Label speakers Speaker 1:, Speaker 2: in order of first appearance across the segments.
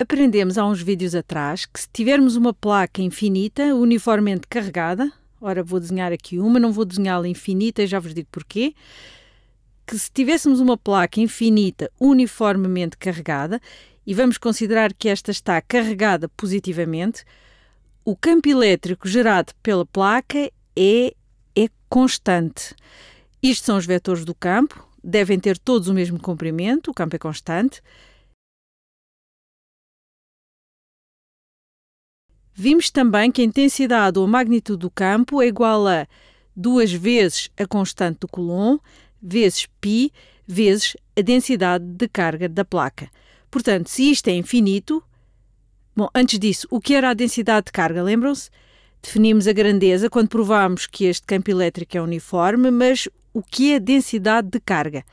Speaker 1: Aprendemos há uns vídeos atrás que se tivermos uma placa infinita, uniformemente carregada, ora vou desenhar aqui uma, não vou desenhá-la infinita, já vos digo porquê, que se tivéssemos uma placa infinita uniformemente carregada, e vamos considerar que esta está carregada positivamente, o campo elétrico gerado pela placa é, é constante. Isto são os vetores do campo, devem ter todos o mesmo comprimento, o campo é constante, Vimos também que a intensidade ou a magnitude do campo é igual a 2 vezes a constante do Coulomb, vezes π, vezes a densidade de carga da placa. Portanto, se isto é infinito, bom, antes disso, o que era a densidade de carga, lembram-se? Definimos a grandeza quando provámos que este campo elétrico é uniforme, mas o que é a densidade de carga?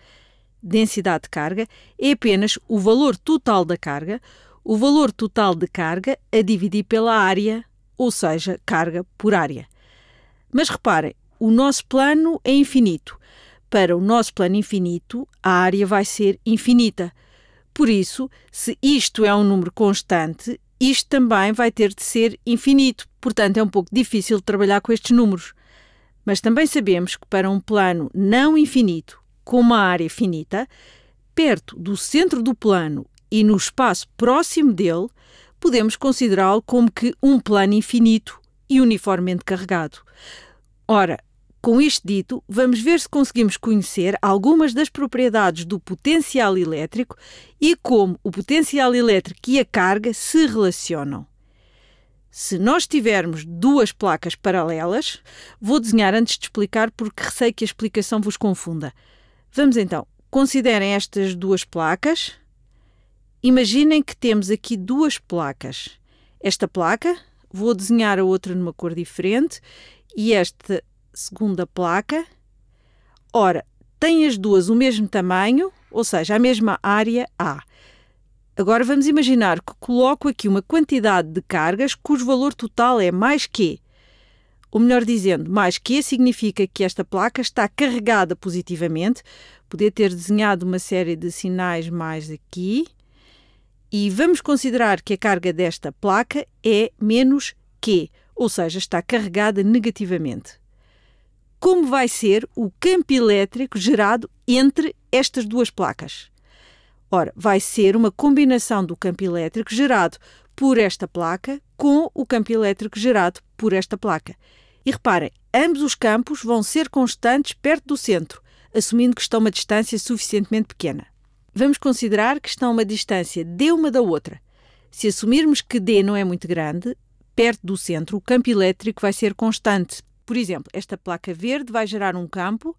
Speaker 1: Densidade de carga é apenas o valor total da carga, o valor total de carga a dividir pela área, ou seja, carga por área. Mas reparem, o nosso plano é infinito. Para o nosso plano infinito, a área vai ser infinita. Por isso, se isto é um número constante, isto também vai ter de ser infinito. Portanto, é um pouco difícil trabalhar com estes números. Mas também sabemos que para um plano não infinito, com uma área finita, perto do centro do plano e no espaço próximo dele, podemos considerá-lo como que um plano infinito e uniformemente carregado. Ora, com isto dito, vamos ver se conseguimos conhecer algumas das propriedades do potencial elétrico e como o potencial elétrico e a carga se relacionam. Se nós tivermos duas placas paralelas, vou desenhar antes de explicar porque receio que a explicação vos confunda. Vamos então, considerem estas duas placas Imaginem que temos aqui duas placas. Esta placa, vou desenhar a outra numa cor diferente, e esta segunda placa. Ora, têm as duas o mesmo tamanho, ou seja, a mesma área A. Agora vamos imaginar que coloco aqui uma quantidade de cargas cujo valor total é mais Q. Ou melhor dizendo, mais Q significa que esta placa está carregada positivamente. Podia ter desenhado uma série de sinais mais aqui e vamos considerar que a carga desta placa é menos Q, ou seja, está carregada negativamente. Como vai ser o campo elétrico gerado entre estas duas placas? Ora, vai ser uma combinação do campo elétrico gerado por esta placa com o campo elétrico gerado por esta placa. E reparem, ambos os campos vão ser constantes perto do centro, assumindo que estão a uma distância suficientemente pequena. Vamos considerar que estão a uma distância d uma da outra. Se assumirmos que D não é muito grande, perto do centro o campo elétrico vai ser constante. Por exemplo, esta placa verde vai gerar um campo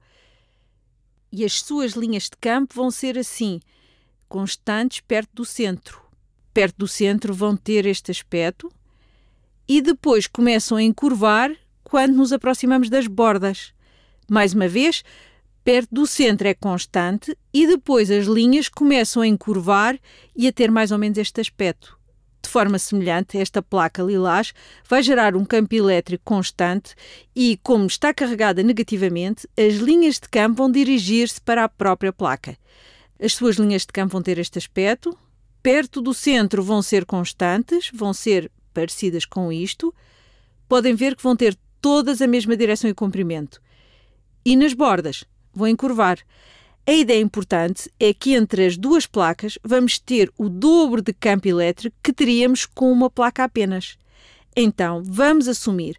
Speaker 1: e as suas linhas de campo vão ser assim, constantes perto do centro. Perto do centro vão ter este aspecto e depois começam a encurvar quando nos aproximamos das bordas. Mais uma vez, perto do centro é constante e depois as linhas começam a encurvar e a ter mais ou menos este aspecto. De forma semelhante, esta placa lilás vai gerar um campo elétrico constante e, como está carregada negativamente, as linhas de campo vão dirigir-se para a própria placa. As suas linhas de campo vão ter este aspecto, perto do centro vão ser constantes, vão ser parecidas com isto. Podem ver que vão ter todas a mesma direção e comprimento. E nas bordas vou encurvar. A ideia importante é que entre as duas placas vamos ter o dobro de campo elétrico que teríamos com uma placa apenas. Então, vamos assumir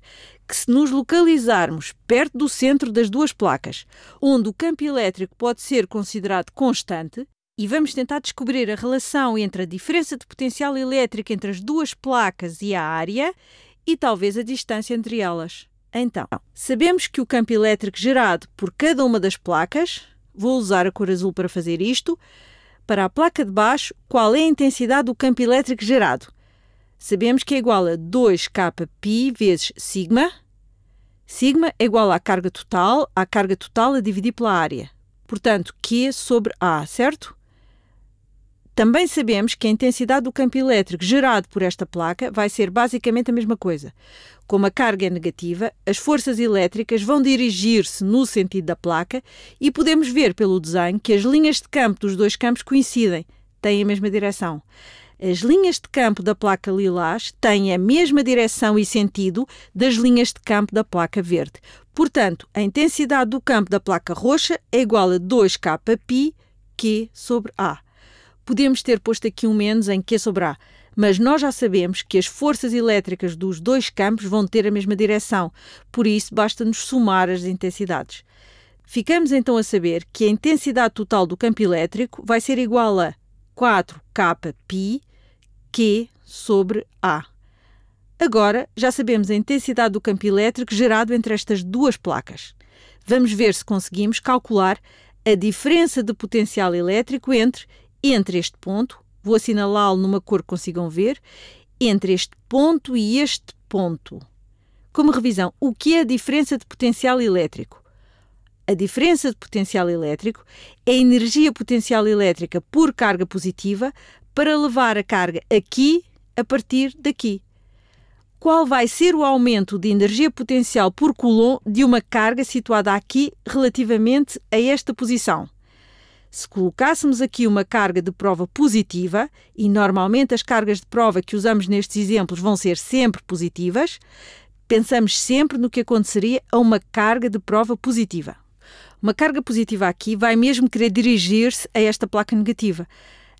Speaker 1: que se nos localizarmos perto do centro das duas placas, onde o campo elétrico pode ser considerado constante, e vamos tentar descobrir a relação entre a diferença de potencial elétrico entre as duas placas e a área, e talvez a distância entre elas. Então, sabemos que o campo elétrico gerado por cada uma das placas, vou usar a cor azul para fazer isto, para a placa de baixo, qual é a intensidade do campo elétrico gerado? Sabemos que é igual a 2kπ vezes sigma. Sigma é igual à carga total, à carga total a dividir pela área. Portanto, Q sobre A, certo? Também sabemos que a intensidade do campo elétrico gerado por esta placa vai ser basicamente a mesma coisa. Como a carga é negativa, as forças elétricas vão dirigir-se no sentido da placa e podemos ver pelo desenho que as linhas de campo dos dois campos coincidem, têm a mesma direção. As linhas de campo da placa lilás têm a mesma direção e sentido das linhas de campo da placa verde. Portanto, a intensidade do campo da placa roxa é igual a 2kπ Q sobre A. Podemos ter posto aqui um menos em que é sobrar, mas nós já sabemos que as forças elétricas dos dois campos vão ter a mesma direção, por isso basta-nos somar as intensidades. Ficamos então a saber que a intensidade total do campo elétrico vai ser igual a 4kπ Q sobre A. Agora já sabemos a intensidade do campo elétrico gerado entre estas duas placas. Vamos ver se conseguimos calcular a diferença de potencial elétrico entre entre este ponto, vou assinalá-lo numa cor que consigam ver, entre este ponto e este ponto. Como revisão, o que é a diferença de potencial elétrico? A diferença de potencial elétrico é a energia potencial elétrica por carga positiva para levar a carga aqui a partir daqui. Qual vai ser o aumento de energia potencial por Coulomb de uma carga situada aqui relativamente a esta posição? Se colocássemos aqui uma carga de prova positiva, e normalmente as cargas de prova que usamos nestes exemplos vão ser sempre positivas, pensamos sempre no que aconteceria a uma carga de prova positiva. Uma carga positiva aqui vai mesmo querer dirigir-se a esta placa negativa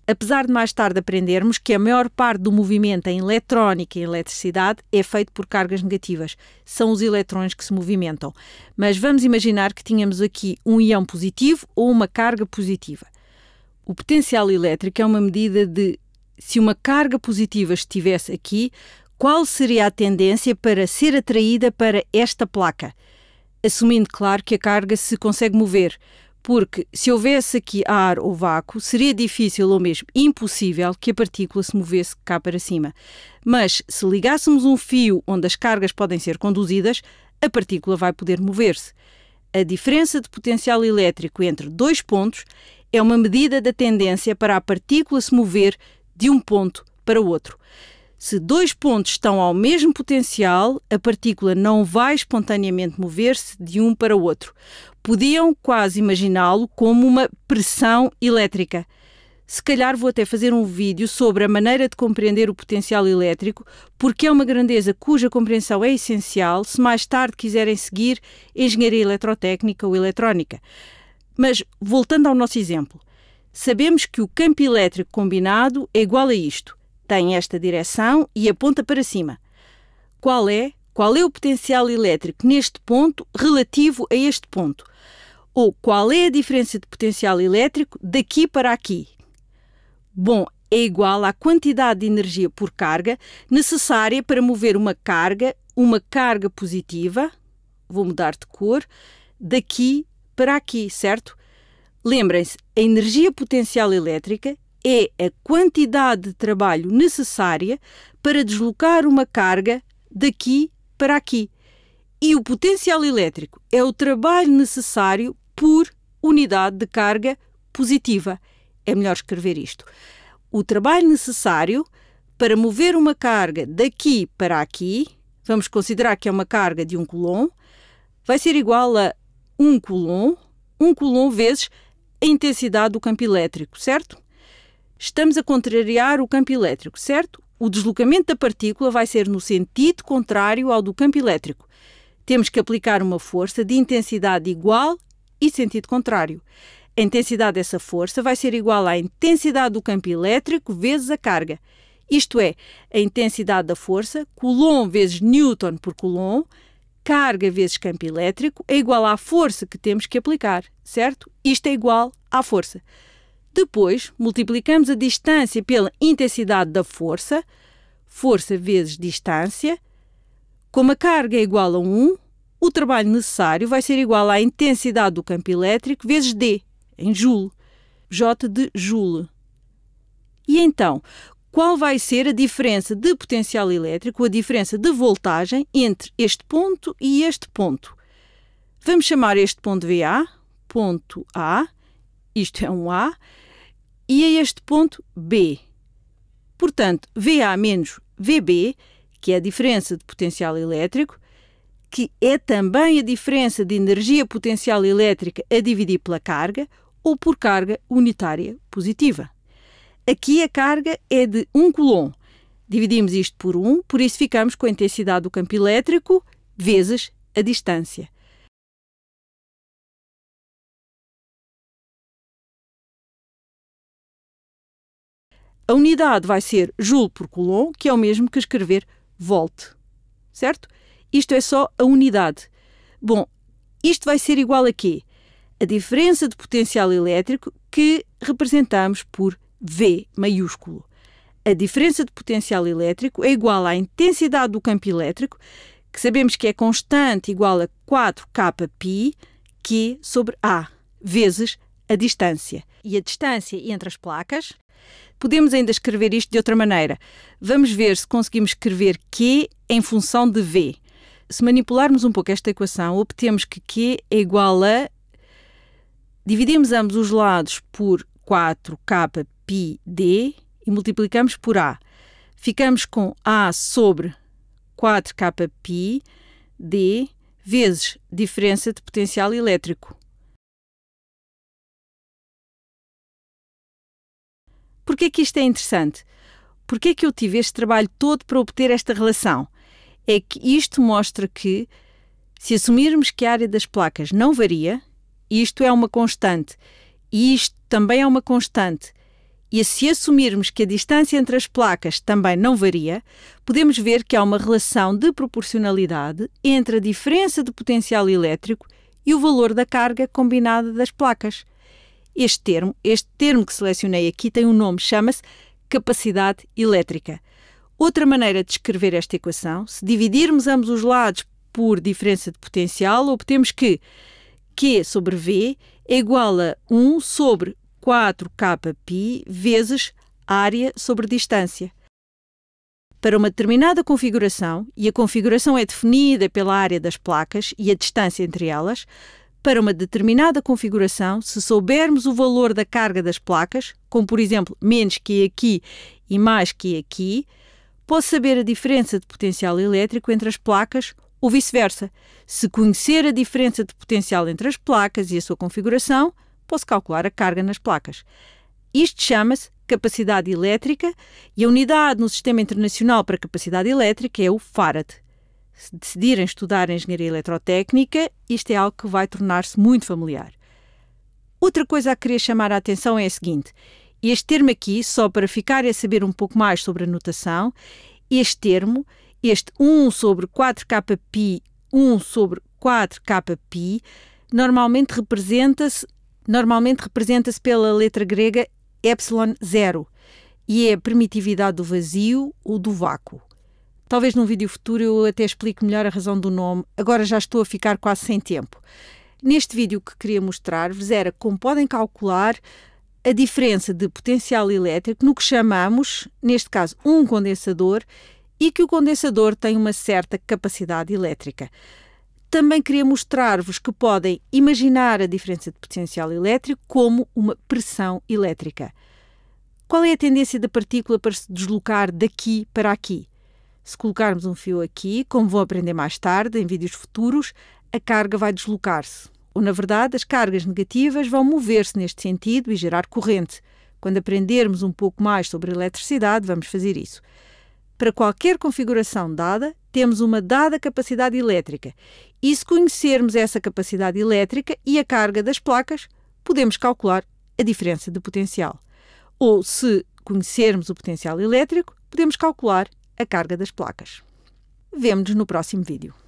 Speaker 1: apesar de mais tarde aprendermos que a maior parte do movimento em eletrónica e eletricidade é feito por cargas negativas, são os eletrões que se movimentam. Mas vamos imaginar que tínhamos aqui um íon positivo ou uma carga positiva. O potencial elétrico é uma medida de se uma carga positiva estivesse aqui, qual seria a tendência para ser atraída para esta placa? Assumindo, claro, que a carga se consegue mover, porque se houvesse aqui ar ou vácuo, seria difícil ou mesmo impossível que a partícula se movesse cá para cima. Mas se ligássemos um fio onde as cargas podem ser conduzidas, a partícula vai poder mover-se. A diferença de potencial elétrico entre dois pontos é uma medida da tendência para a partícula se mover de um ponto para o outro. Se dois pontos estão ao mesmo potencial, a partícula não vai espontaneamente mover-se de um para o outro. Podiam quase imaginá-lo como uma pressão elétrica. Se calhar vou até fazer um vídeo sobre a maneira de compreender o potencial elétrico, porque é uma grandeza cuja compreensão é essencial se mais tarde quiserem seguir engenharia eletrotécnica ou eletrónica. Mas voltando ao nosso exemplo, sabemos que o campo elétrico combinado é igual a isto: tem esta direção e aponta para cima. Qual é qual é o potencial elétrico neste ponto relativo a este ponto? Ou qual é a diferença de potencial elétrico daqui para aqui? Bom, é igual à quantidade de energia por carga necessária para mover uma carga, uma carga positiva, vou mudar de cor, daqui para aqui, certo? Lembrem-se, a energia potencial elétrica é a quantidade de trabalho necessária para deslocar uma carga daqui para aqui. E o potencial elétrico é o trabalho necessário por unidade de carga positiva. É melhor escrever isto. O trabalho necessário para mover uma carga daqui para aqui, vamos considerar que é uma carga de 1 coulomb, vai ser igual a 1 coulomb, 1 coulomb vezes a intensidade do campo elétrico, certo? Estamos a contrariar o campo elétrico, certo? O deslocamento da partícula vai ser no sentido contrário ao do campo elétrico. Temos que aplicar uma força de intensidade igual e sentido contrário. A intensidade dessa força vai ser igual à intensidade do campo elétrico vezes a carga. Isto é, a intensidade da força, Coulomb vezes Newton por Coulomb, carga vezes campo elétrico, é igual à força que temos que aplicar, certo? Isto é igual à força. Depois, multiplicamos a distância pela intensidade da força, força vezes distância. Como a carga é igual a 1, o trabalho necessário vai ser igual à intensidade do campo elétrico vezes D, em joule, J de joule. E então, qual vai ser a diferença de potencial elétrico, a diferença de voltagem entre este ponto e este ponto? Vamos chamar este ponto VA, ponto A, isto é um A, e a este ponto B. Portanto, VA menos VB, que é a diferença de potencial elétrico, que é também a diferença de energia potencial elétrica a dividir pela carga ou por carga unitária positiva. Aqui a carga é de 1 coulomb. Dividimos isto por 1, por isso ficamos com a intensidade do campo elétrico vezes a distância. A unidade vai ser joule por coulomb, que é o mesmo que escrever volt. Certo? Isto é só a unidade. Bom, isto vai ser igual a quê? A diferença de potencial elétrico que representamos por V maiúsculo. A diferença de potencial elétrico é igual à intensidade do campo elétrico, que sabemos que é constante igual a 4kπ, Q sobre A, vezes a distância. E a distância entre as placas Podemos ainda escrever isto de outra maneira. Vamos ver se conseguimos escrever Q em função de V. Se manipularmos um pouco esta equação, obtemos que Q é igual a. Dividimos ambos os lados por 4 kπd e multiplicamos por A. Ficamos com A sobre 4 kπd vezes diferença de potencial elétrico. Porquê é que isto é interessante? Porquê é que eu tive este trabalho todo para obter esta relação? É que isto mostra que, se assumirmos que a área das placas não varia, isto é uma constante, e isto também é uma constante, e se assumirmos que a distância entre as placas também não varia, podemos ver que há uma relação de proporcionalidade entre a diferença de potencial elétrico e o valor da carga combinada das placas. Este termo, este termo que selecionei aqui, tem um nome, chama-se capacidade elétrica. Outra maneira de escrever esta equação, se dividirmos ambos os lados por diferença de potencial, obtemos que Q sobre V é igual a 1 sobre 4kπ vezes área sobre distância. Para uma determinada configuração, e a configuração é definida pela área das placas e a distância entre elas, para uma determinada configuração, se soubermos o valor da carga das placas, como por exemplo menos que aqui e mais que aqui, posso saber a diferença de potencial elétrico entre as placas ou vice-versa. Se conhecer a diferença de potencial entre as placas e a sua configuração, posso calcular a carga nas placas. Isto chama-se capacidade elétrica e a unidade no Sistema Internacional para Capacidade Elétrica é o Farad se decidirem estudar engenharia eletrotécnica, isto é algo que vai tornar-se muito familiar. Outra coisa a que queria chamar a atenção é a seguinte: este termo aqui, só para ficar a saber um pouco mais sobre a notação, este termo, este 1 sobre 4 kπ pi, 1 sobre 4 kπ pi, normalmente representa-se normalmente representa-se pela letra grega epsilon 0 e é a primitividade do vazio ou do vácuo. Talvez num vídeo futuro eu até explique melhor a razão do nome. Agora já estou a ficar quase sem tempo. Neste vídeo que queria mostrar-vos era como podem calcular a diferença de potencial elétrico no que chamamos, neste caso, um condensador e que o condensador tem uma certa capacidade elétrica. Também queria mostrar-vos que podem imaginar a diferença de potencial elétrico como uma pressão elétrica. Qual é a tendência da partícula para se deslocar daqui para aqui? Se colocarmos um fio aqui, como vou aprender mais tarde, em vídeos futuros, a carga vai deslocar-se. Ou, na verdade, as cargas negativas vão mover-se neste sentido e gerar corrente. Quando aprendermos um pouco mais sobre eletricidade, vamos fazer isso. Para qualquer configuração dada, temos uma dada capacidade elétrica. E se conhecermos essa capacidade elétrica e a carga das placas, podemos calcular a diferença de potencial. Ou, se conhecermos o potencial elétrico, podemos calcular a carga das placas. Vemo-nos no próximo vídeo.